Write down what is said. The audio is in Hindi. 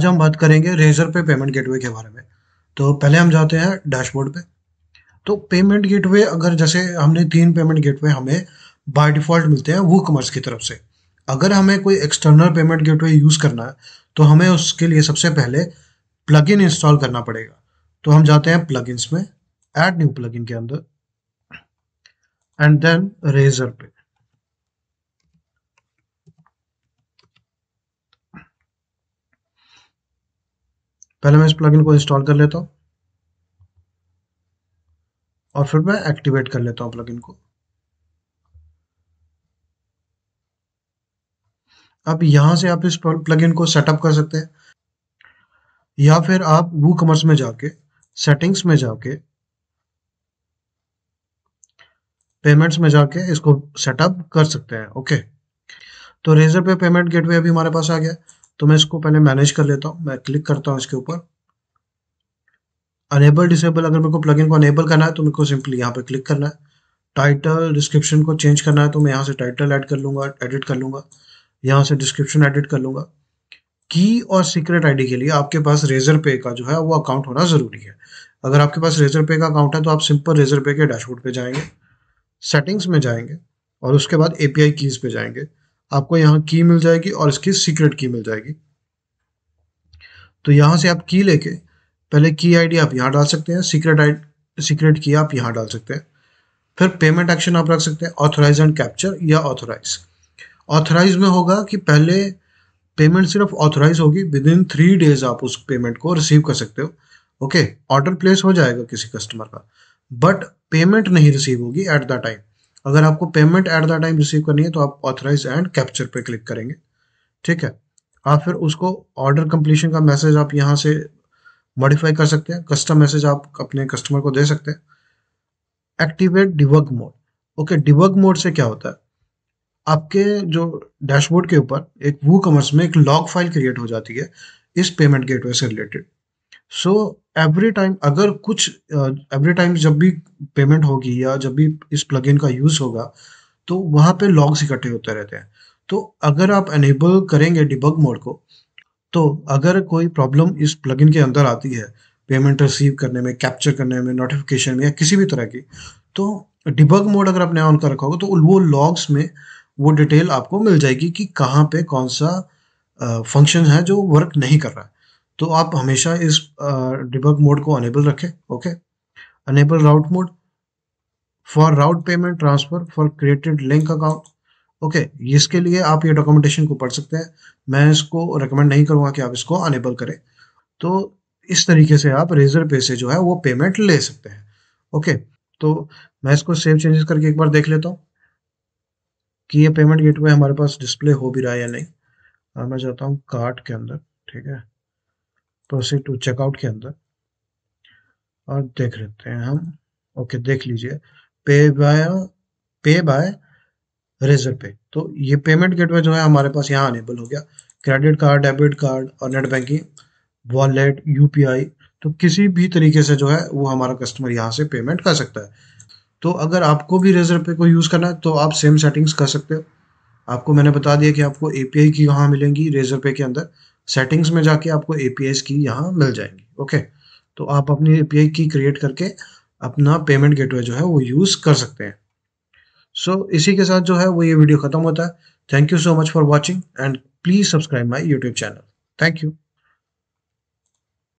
आज हम बात करेंगे रेजर पे पेमेंट गेटवे के बारे में तो पहले हम जाते हैं डैशबोर्ड पे तो पेमेंट गेटवे अगर जैसे हमने तीन पेमेंट गेटवे हमें बाय डिफ़ॉल्ट मिलते हैं वो कमर्स की तरफ से अगर हमें कोई एक्सटर्नल पेमेंट गेटवे यूज़ करना है तो हमें उसके लिए सबसे पहले प्लग इंस्टॉल करना पड़ेगा तो हम जाते हैं प्लग में एड न्यू प्लग के अंदर एंड देन रेजर पे पहले मैं इस प्लगइन को इंस्टॉल कर लेता हूं और फिर मैं एक्टिवेट कर लेता हूं प्लगइन को अब यहां से आप इस प्लगइन को सेटअप कर सकते हैं या फिर आप वू कमर्स में जाके सेटिंग्स में जाके पेमेंट्स में जाके इसको सेटअप कर सकते हैं ओके तो रेजर पे पेमेंट गेटवे अभी हमारे पास आ गया तो मैं इसको पहले मैनेज कर लेता हूँ मैं क्लिक करता हूँ इसके ऊपर अनेबल डिसेबल अगर मेरे को प्लगइन को अनेबल करना है तो मेरे को सिंपली यहाँ पर क्लिक करना है टाइटल डिस्क्रिप्शन को चेंज करना है तो मैं यहाँ से टाइटल ऐड कर लूँगा एडिट कर लूँगा यहाँ से डिस्क्रिप्शन एडिट कर लूँगा की और सीक्रेट आईडी के लिए आपके पास रेजर पे का जो है वो अकाउंट होना ज़रूरी है अगर आपके पास रेजर पे का अकाउंट है तो आप सिंपल रेजर पे के डैशबोर्ड पे जाएंगे सेटिंग्स में जाएंगे और उसके बाद एपीआई कीज़ पे जाएंगे आपको यहाँ की मिल जाएगी और इसकी सीक्रेट की मिल जाएगी तो यहाँ से आप की लेके पहले की आईडी आप यहाँ डाल सकते हैं सीक्रेट आई सीक्रेट की आप यहाँ डाल सकते हैं फिर पेमेंट एक्शन आप रख सकते हैं ऑथोराइज एंड कैप्चर या ऑथोराइज ऑथोराइज में होगा कि पहले पेमेंट सिर्फ ऑथोराइज होगी विद इन थ्री डेज आप उस पेमेंट को रिसीव कर सकते हो ओके ऑर्डर प्लेस हो जाएगा किसी कस्टमर का बट पेमेंट नहीं रिसीव होगी एट द टाइम अगर आपको payment at the time receive करनी है तो आप ऑथराइज एंड कैप्चर पे क्लिक करेंगे ठीक है आप फिर उसको ऑर्डर कंप्लीशन का मैसेज आप यहाँ से मॉडिफाई कर सकते हैं कस्टम मैसेज आप अपने कस्टमर को दे सकते हैं activate debug mode okay debug mode से क्या होता है आपके जो डैशबोर्ड के ऊपर एक वो कमर्स में एक लॉग फाइल क्रिएट हो जाती है इस पेमेंट गेटवे से रिलेटेड सो एवरी टाइम अगर कुछ एवरी uh, टाइम जब भी पेमेंट होगी या जब भी इस प्लग का यूज होगा तो वहां पे लॉग्स इकट्ठे होते रहते हैं तो अगर आप एनेबल करेंगे डिबग मोड को तो अगर कोई प्रॉब्लम इस प्लग के अंदर आती है पेमेंट रिसीव करने में कैप्चर करने में नोटिफिकेशन में या किसी भी तरह की तो डिबग मोड अगर आपने ऑन कर रखा होगा तो वो लॉग्स में वो डिटेल आपको मिल जाएगी कि कहाँ पे कौन सा फंक्शन है जो वर्क नहीं कर रहा है तो आप हमेशा इस डिबग मोड को अनेबल रखें okay enable route mode for route payment transfer for created link account okay इसके लिए आप ये डॉक्यूमेंटेशन को पढ़ सकते हैं मैं इसको रिकमेंड नहीं करूँगा कि आप इसको अनेबल करें तो इस तरीके से आप रेजर पे से जो है वो पेमेंट ले सकते हैं ओके तो मैं इसको सेव चेंजेस करके एक बार देख लेता हूँ कि ये पेमेंट गेटवे हमारे पास डिस्प्ले हो भी रहा है या नहीं मैं जाता हूँ कार्ट के अंदर ठीक है प्रोसीड टू चेकआउट के अंदर और देख लेते हैं हम ओके देख लीजिए पे बाय पे बाय रेजर पे तो ये पेमेंट गेटवे जो है हमारे पास यहाँ अनेबल हो गया क्रेडिट कार्ड डेबिट कार्ड और नेट बैंकिंग वॉलेट यूपीआई तो किसी भी तरीके से जो है वो हमारा कस्टमर यहाँ से पेमेंट कर सकता है तो अगर आपको भी रेजर पे को यूज़ करना है तो आप सेम सेटिंग्स कर सकते हो आपको मैंने बता दिया कि आपको एपीआई की कहाँ मिलेंगी रेजर पे के अंदर सेटिंग्स में जाके आपको ए की यहाँ मिल जाएंगी ओके तो आप अपनी ए की क्रिएट करके अपना पेमेंट गेटवे जो है वो यूज़ कर सकते हैं सो so, इसी के साथ जो है वो ये वीडियो खत्म होता है thank you so much for watching and please subscribe my YouTube channel thank you